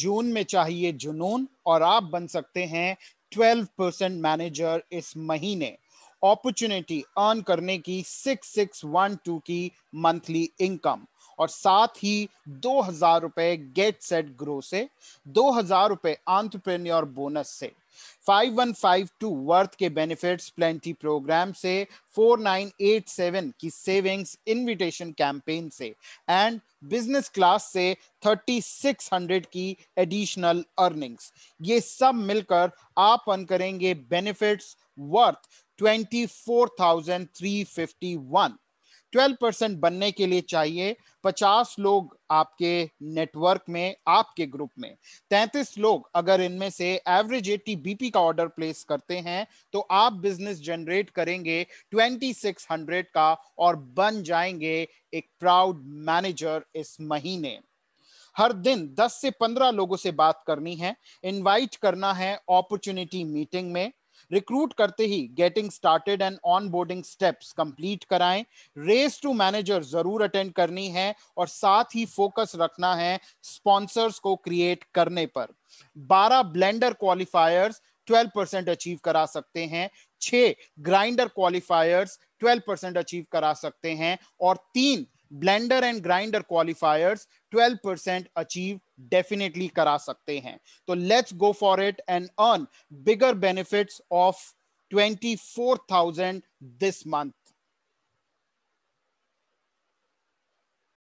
जून में चाहिए जुनून और आप बन सकते हैं 12 परसेंट मैनेजर इस महीने अपॉर्चुनिटी अर्न करने की सिक्स सिक्स वन टू की मंथली इनकम और साथ ही दो हजार रुपए गेट सेट ग्रो से दो हजार रुपए आंट्रप्रेन्योर बोनस से 5152 वर्थ के बेनिफिट्स प्लेंटी प्रोग्राम से 4987 की सेविंग्स इनविटेशन कैंपेन से एंड बिजनेस क्लास से 3600 की एडिशनल अर्निंग्स ये सब मिलकर आप अन करेंगे बेनिफिट्स वर्थ 12 परसेंट बनने के लिए चाहिए 50 लोग आपके नेटवर्क में आपके ग्रुप में 33 लोग अगर इनमें से एवरेज एटी बीपी का ऑर्डर प्लेस करते हैं तो आप बिजनेस जनरेट करेंगे 2600 का और बन जाएंगे एक प्राउड मैनेजर इस महीने हर दिन 10 से 15 लोगों से बात करनी है इनवाइट करना है अपॉर्चुनिटी मीटिंग में रिक्रूट करते ही getting started and onboarding step complete कराएं रेस टू मैनेजर जरूर अटेंड करनी है और साथ ही फोकस रखना है स्पॉन्सर्स को क्रिएट करने पर 12 ब्लेंडर क्वालिफायर्स 12 परसेंट अचीव करा सकते हैं छह ग्राइंडर क्वालिफायर्स 12 परसेंट अचीव करा सकते हैं और तीन blender and grinder qualifiers 12% achieve definitely करा सकते हैं तो let's go for it and earn bigger benefits of 24,000 this month